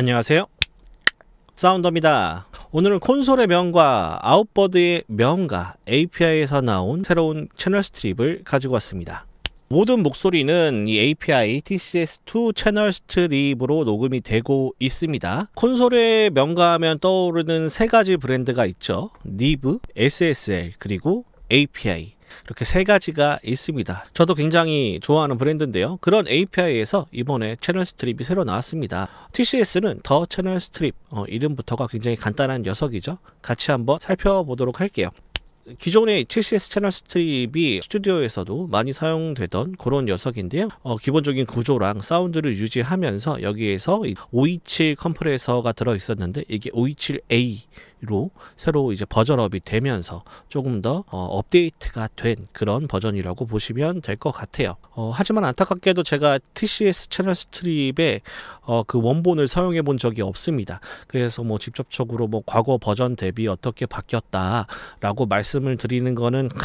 안녕하세요. 사운더입니다. 오늘은 콘솔의 명과 아웃버드의 명과 API에서 나온 새로운 채널 스트립을 가지고 왔습니다. 모든 목소리는 이 API TCS2 채널 스트립으로 녹음이 되고 있습니다. 콘솔의 명가하면 떠오르는 세 가지 브랜드가 있죠. 니브, e SSL, 그리고 API. 이렇게 세 가지가 있습니다. 저도 굉장히 좋아하는 브랜드인데요. 그런 API에서 이번에 채널 스트립이 새로 나왔습니다. TCS는 더 채널 스트립 어, 이름부터가 굉장히 간단한 녀석이죠. 같이 한번 살펴보도록 할게요. 기존의 TCS 채널 스트립이 스튜디오에서도 많이 사용되던 그런 녀석인데요. 어, 기본적인 구조랑 사운드를 유지하면서 여기에서 527 컴프레서가 들어 있었는데 이게 527A 로 새로 이제 버전업이 되면서 조금 더 어, 업데이트가 된 그런 버전이라고 보시면 될 것 같아요. 어, 하지만 안타깝게도 제가 TCS 채널 스트립의 어, 그 원본을 사용해 본 적이 없습니다. 그래서 뭐 직접적으로 뭐 과거 버전 대비 어떻게 바뀌었다라고 말씀을 드리는 거는 크...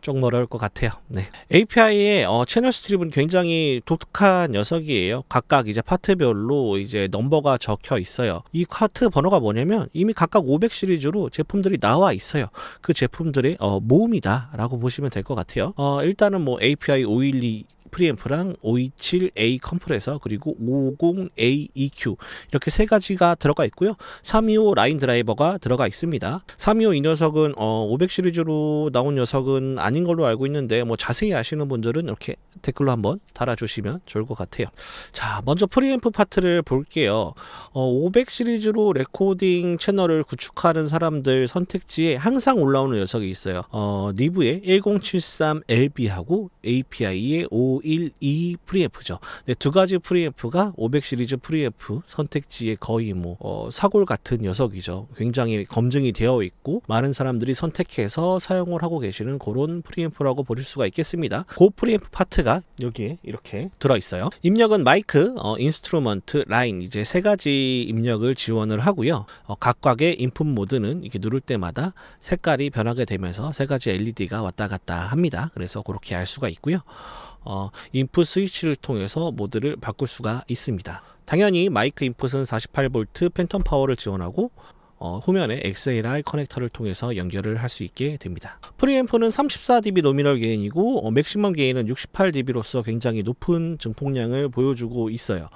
좀 어려울 것 같아요. 네. API의 어, 채널 스트립은 굉장히 독특한 녀석이에요. 각각 이제 파트별로 이제 넘버가 적혀 있어요. 이 파트 번호가 뭐냐면 이미 각각 500 시리즈로 제품들이 나와 있어요. 그 제품들의 어, 모음이다라고 보시면 될 것 같아요. 어, 일단은 뭐 API 512 프리앰프랑 527A 컴프레서 그리고 50A EQ 이렇게 세 가지가 들어가 있고요. 325 라인 드라이버가 들어가 있습니다. 325 이 녀석은 어, 500 시리즈로 나온 녀석은 아닌 걸로 알고 있는데 뭐 자세히 아시는 분들은 이렇게 댓글로 한번 달아주시면 좋을 것 같아요. 자 먼저 프리앰프 파트를 볼게요. 어, 500 시리즈로 레코딩 채널을 구축하는 사람들 선택지에 항상 올라오는 녀석이 있어요. 어, 니브의 1073LB하고 API의 5 1, 2 프리F죠. 네, 두 가지 프리F가 500 시리즈 프리F 선택지의 거의 뭐 어, 사골 같은 녀석이죠. 굉장히 검증이 되어 있고 많은 사람들이 선택해서 사용을 하고 계시는 그런 프리앰프라고 보실 수가 있겠습니다. 그 프리앰프 파트가 여기에 이렇게 들어 있어요. 입력은 마이크, 어, 인스트루먼트, 라인 이제 세 가지 입력을 지원을 하고요. 어, 각각의 인풋 모드는 이렇게 누를 때마다 색깔이 변하게 되면서 세 가지 LED가 왔다 갔다 합니다. 그래서 그렇게 알 수가 있고요. 어, 인풋 스위치를 통해서 모드를 바꿀 수가 있습니다. 당연히 마이크 인풋은 4 8 v 팬텀 파워를 지원하고 어, 후면에 XLR 커넥터를 통해서 연결을 할 수 있게 됩니다. 프리앰프는 34dB 노미널 게인이고 어, 맥시멈 게인은 68dB로서 굉장히 높은 증폭량을 보여주고 있어요.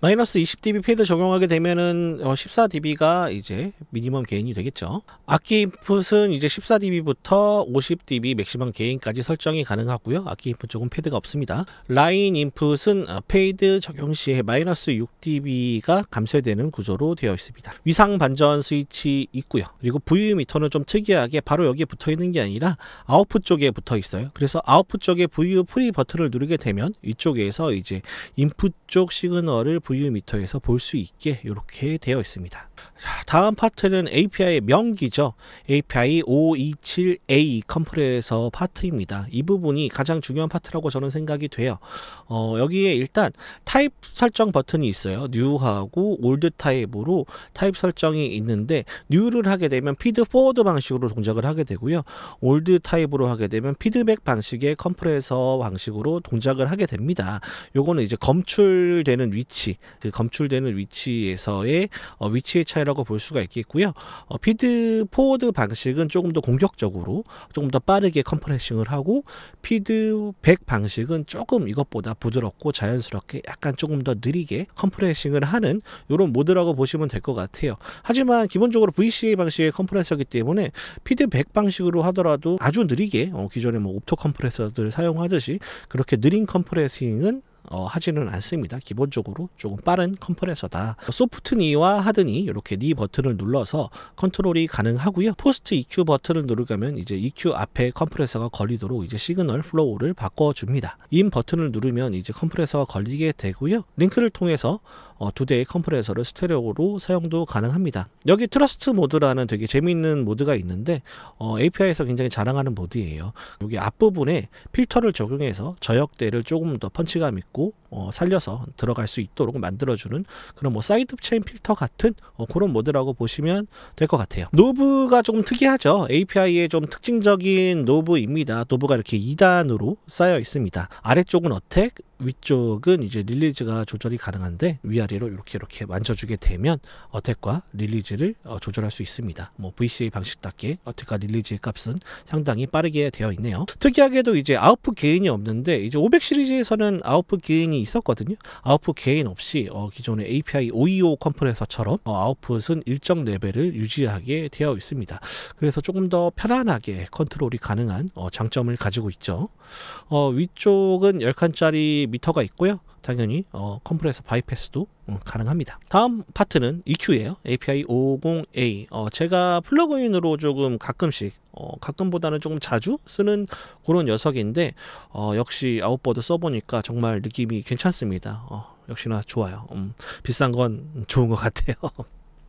마이너스 20dB 패드 적용하게 되면은 어, 14dB가 이제 미니멈 게인이 되겠죠. 악기 인풋은 이제 14dB부터 50dB 맥시멈 게인까지 설정이 가능하고요. 악기 인풋 쪽은 패드가 없습니다. 라인 인풋은 어, 페이드 적용 시에 마이너스 6dB가 감쇄되는 구조로 되어 있습니다. 위상 반전 스위치 빛이 있고요. 그리고 VU 미터는 좀 특이하게 바로 여기에 붙어 있는 게 아니라 아웃풋 쪽에 붙어 있어요. 그래서 아웃풋 쪽에 VU 프리 버튼을 누르게 되면 이쪽에서 이제 인풋 쪽 시그널을 VU 미터에서 볼 수 있게 이렇게 되어 있습니다. 자, 다음 파트는 API의 명기죠. API 527A 컴프레서 파트입니다. 이 부분이 가장 중요한 파트라고 저는 생각이 돼요. 어, 여기에 일단 타입 설정 버튼이 있어요. new하고 old 타입으로 타입 설정이 있는데 new를 하게 되면 피드 포워드 방식으로 동작을 하게 되고요. old 타입으로 하게 되면 피드백 방식의 컴프레서 방식으로 동작을 하게 됩니다. 요거는 이제 검출되는 위치, 그 검출되는 위치에서의 어, 위치의 차이라고 볼 수가 있겠고요. 어, 피드 포워드 방식은 조금 더 공격적으로 조금 더 빠르게 컴프레싱을 하고 피드백 방식은 조금 이것보다 부드럽고 자연스럽게 약간 조금 더 느리게 컴프레싱을 하는 이런 모드라고 보시면 될 것 같아요. 하지만 기본적으로 VCA 방식의 컴프레서기 때문에 피드백 방식으로 하더라도 아주 느리게 어, 기존의 뭐 옵토 컴프레서들을 사용하듯이 그렇게 느린 컴프레싱은 어, 하지는 않습니다. 기본적으로 조금 빠른 컴프레서다. 소프트 니와 하드 니 이렇게 니 버튼을 눌러서 컨트롤이 가능하고요. 포스트 EQ 버튼을 누르면 이제 EQ 앞에 컴프레서가 걸리도록 이제 시그널 플로우를 바꿔줍니다. 인 버튼을 누르면 이제 컴프레서가 걸리게 되고요. 링크를 통해서 어, 두 대의 컴프레서를 스테레오로 사용도 가능합니다. 여기 트러스트 모드라는 되게 재미있는 모드가 있는데 어, API에서 굉장히 자랑하는 모드예요. 여기 앞부분에 필터를 적용해서 저역대를 조금 더 펀치감 있고 어, 살려서 들어갈 수 있도록 만들어주는 그런 뭐 사이드 체인 필터 같은 어, 그런 모드라고 보시면 될 것 같아요. 노브가 조금 특이하죠. API의 좀 특징적인 노브입니다. 노브가 이렇게 2단으로 쌓여 있습니다. 아래쪽은 어택, 위쪽은 이제 릴리즈가 조절이 가능한데 위아래로 이렇게 이렇게 만져주게 되면 어택과 릴리즈를 어, 조절할 수 있습니다. 뭐 VCA 방식답게 어택과 릴리즈의 값은 상당히 빠르게 되어 있네요. 특이하게도 이제 아웃풋 게인이 없는데 이제 500 시리즈에서는 아웃풋 게인이 있었거든요. 아웃풋 게인 없이 어, 기존의 API 525 컴프레서처럼 어, 아웃풋은 일정 레벨을 유지하게 되어 있습니다. 그래서 조금 더 편안하게 컨트롤이 가능한 어, 장점을 가지고 있죠. 어, 위쪽은 10칸짜리 미터가 있고요. 당연히 어, 컴프레서 바이패스도 음, 가능합니다. 다음 파트는 EQ예요. API 50A. 어, 제가 플러그인으로 조금 가끔씩 어, 가끔보다는 조금 자주 쓰는 그런 녀석인데 어, 역시 아웃보드 써보니까 정말 느낌이 괜찮습니다. 어, 역시나 좋아요. 음, 비싼 건 좋은 것 같아요.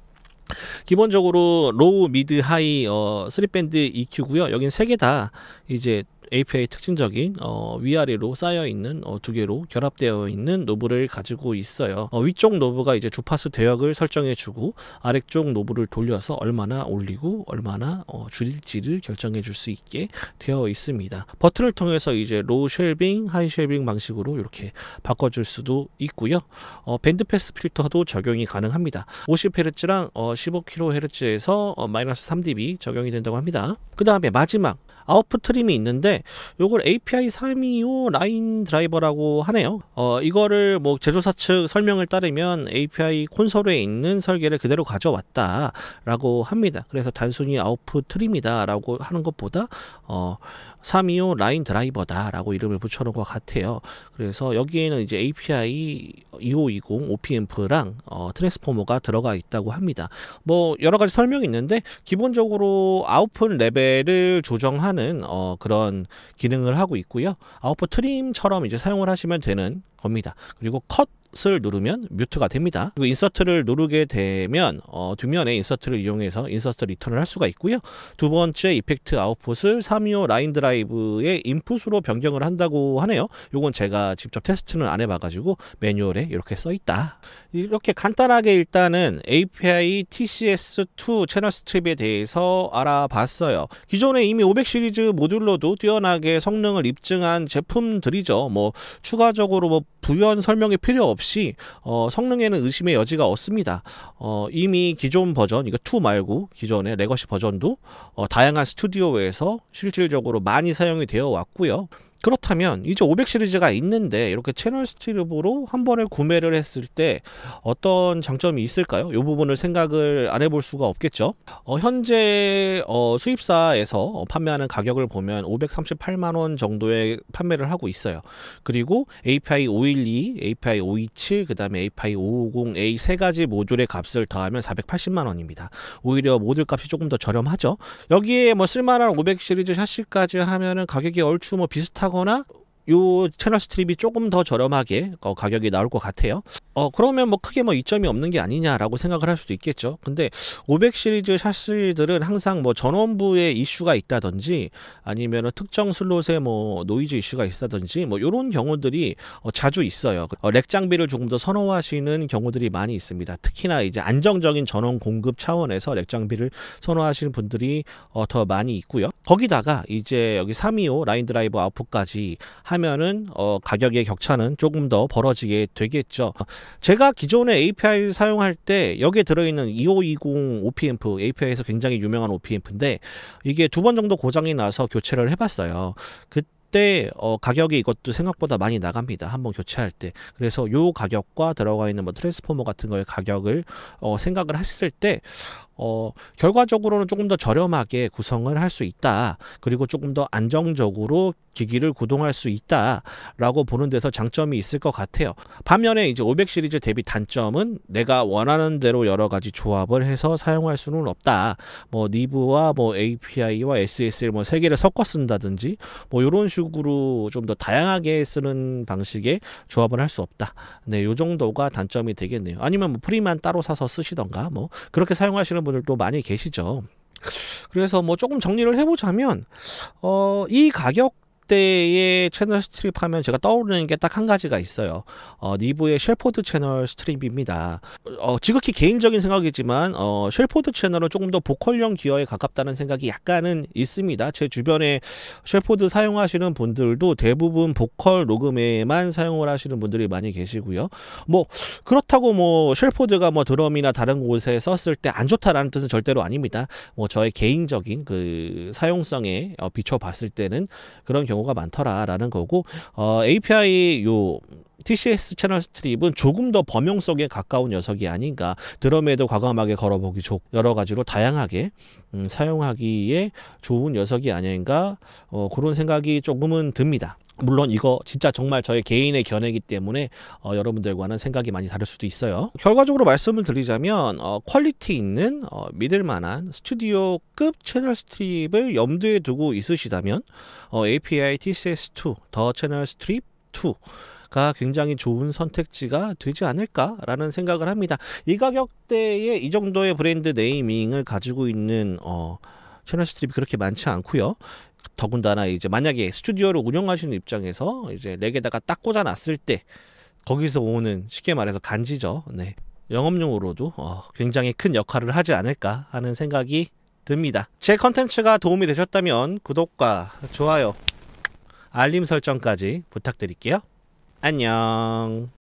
기본적으로 로우, 미드, 하이 어, 3밴드 EQ고요. 여긴 3개다 이제 API 특징적인 어, 위아래로 쌓여 있는 어, 두 개로 결합되어 있는 노브를 가지고 있어요. 어, 위쪽 노브가 이제 주파수 대역을 설정해주고 아래쪽 노브를 돌려서 얼마나 올리고 얼마나 어, 줄일지를 결정해줄 수 있게 되어 있습니다. 버튼을 통해서 이제 로우 쉘빙, 하이 쉘빙 방식으로 이렇게 바꿔줄 수도 있고요. 어, 밴드 패스 필터도 적용이 가능합니다. 50Hz랑 어, 15kHz에서 어, 마이너스 3dB 적용이 된다고 합니다. 그 다음에 마지막 아웃풋 트림이 있는데 이걸 API 325 라인 드라이버라고 하네요. 어, 이거를 뭐 제조사 측 설명을 따르면 API 콘솔에 있는 설계를 그대로 가져왔다라고 합니다. 그래서 단순히 아웃풋 트림이다라고 하는 것보다 어, 325 라인 드라이버다라고 이름을 붙여놓은 것 같아요. 그래서 여기에는 이제 API 2520 OPMF랑 어, 트랜스포머가 들어가 있다고 합니다. 뭐 여러 가지 설명이 있는데 기본적으로 아웃풋 레벨을 조정하는 어, 그런 기능을 하고 있고요. 아웃풋 트림처럼 이제 사용을 하시면 되는 겁니다. 그리고 컷을 누르면 뮤트가 됩니다. 그리고 인서트를 누르게 되면 어, 뒷면에 인서트를 이용해서 인서트 리턴을 할 수가 있고요. 두 번째 이펙트 아웃풋을 325 라인 드라이브의 인풋으로 변경을 한다고 하네요. 이건 제가 직접 테스트는 안 해봐가지고 매뉴얼에 이렇게 써있다. 이렇게 간단하게 일단은 API TCS2 채널 스트립에 대해서 알아봤어요. 기존에 이미 500 시리즈 모듈로도 뛰어나게 성능을 입증한 제품들이죠. 뭐 추가적으로 뭐 부연 설명이 필요 없 없이 어, 성능에는 의심의 여지가 없습니다. 어, 이미 기존 버전, 이거 2 말고 기존의 레거시 버전도 어, 다양한 스튜디오에서 실질적으로 많이 사용이 되어 왔고요. 그렇다면 이제 500 시리즈가 있는데 이렇게 채널 스티립으로한 번에 구매를 했을 때 어떤 장점이 있을까요? 이 부분을 생각을 안 해볼 수가 없겠죠. 어, 현재 어, 수입사에서 판매하는 가격을 보면 538만 원 정도에 판매를 하고 있어요. 그리고 API 512, API 527, 그다음에 API 550A 세 가지 모듈의 값을 더하면 480만 원입니다. 오히려 모듈 값이 조금 더 저렴하죠. 여기에 뭐 쓸만한 500 시리즈 샷시까지 하면은 가격이 얼추 뭐 비슷하고 하거나 요 채널 스트립이 조금 더 저렴하게 어, 가격이 나올 것 같아요. 어, 그러면 뭐 크게 뭐 이점이 없는 게 아니냐라고 생각을 할 수도 있겠죠. 근데 500 시리즈 샷들은 항상 뭐 전원부에 이슈가 있다든지 아니면 특정 슬롯에 뭐 노이즈 이슈가 있다든지 뭐요런 경우들이 어, 자주 있어요. 그, 어, 렉 장비를 조금 더 선호하시는 경우들이 많이 있습니다. 특히나 이제 안정적인 전원 공급 차원에서 렉 장비를 선호하시는 분들이 어, 더 많이 있고요. 거기다가 이제 여기 325 라인 드라이버 아웃풋까지 한 하면은 어, 가격의 격차는 조금 더 벌어지게 되겠죠. 제가 기존에 API를 사용할 때 여기에 들어있는 2520 OPMP API에서 굉장히 유명한 OPMP인데 이게 두 번 정도 고장이 나서 교체를 해봤어요. 그때 어, 가격이 이것도 생각보다 많이 나갑니다. 한번 교체할 때. 그래서 요 가격과 들어가 있는 뭐 트랜스포머 같은 거의 가격을 어, 생각을 했을 때 어, 결과적으로는 조금 더 저렴하게 구성을 할 수 있다. 그리고 조금 더 안정적으로 기기를 구동할 수 있다라고 보는 데서 장점이 있을 것 같아요. 반면에 이제 500 시리즈 대비 단점은 내가 원하는 대로 여러 가지 조합을 해서 사용할 수는 없다. 뭐 니브와 뭐 API와 SSL 뭐 세 개를 섞어 쓴다든지 뭐 이런 식으로 좀 더 다양하게 쓰는 방식의 조합을 할 수 없다. 네, 요 정도가 단점이 되겠네요. 아니면 뭐 프리만 따로 사서 쓰시던가 뭐 그렇게 사용하시는 분 분들도 많이 계시죠. 그래서 뭐 조금 정리를 해보자면, 어, 이 가격 그때의 채널 스트립 하면 제가 떠오르는 게 딱 한 가지가 있어요. 어, 니브의 쉘포드 채널 스트립입니다. 어, 지극히 개인적인 생각이지만 어, 쉘포드 채널은 조금 더 보컬형 기어에 가깝다는 생각이 약간은 있습니다. 제 주변에 쉘포드 사용하시는 분들도 대부분 보컬 녹음에만 사용을 하시는 분들이 많이 계시고요. 뭐 그렇다고 뭐 쉘포드가 뭐 드럼이나 다른 곳에 썼을 때 안 좋다라는 뜻은 절대로 아닙니다. 뭐 저의 개인적인 그 사용성에 어, 비춰봤을 때는 그런 경우 경우가 많더라라는 거고 어, API 요 TCS 채널 스트립은 조금 더 범용성에 가까운 녀석이 아닌가 드럼에도 과감하게 걸어보기 좋 여러 가지로 다양하게 음, 사용하기에 좋은 녀석이 아닌가 어, 그런 생각이 조금은 듭니다. 물론 이거 진짜 정말 저의 개인의 견해이기 때문에 어, 여러분들과는 생각이 많이 다를 수도 있어요. 결과적으로 말씀을 드리자면 어, 퀄리티 있는 어, 믿을만한 스튜디오급 채널 스트립을 염두에 두고 있으시다면 어, API TCS2 더 채널 스트립 2가 굉장히 좋은 선택지가 되지 않을까라는 생각을 합니다. 이 가격대에 이 정도의 브랜드 네이밍을 가지고 있는 어, 채널 스트립이 그렇게 많지 않고요. 더군다나 이제 만약에 스튜디오를 운영하시는 입장에서 이제 렉에다가 딱 꽂아 놨을 때 거기서 오는 쉽게 말해서 간지죠. 네. 영업용으로도 어, 굉장히 큰 역할을 하지 않을까 하는 생각이 듭니다. 제 컨텐츠가 도움이 되셨다면 구독과 좋아요, 알림 설정까지 부탁드릴게요. 안녕.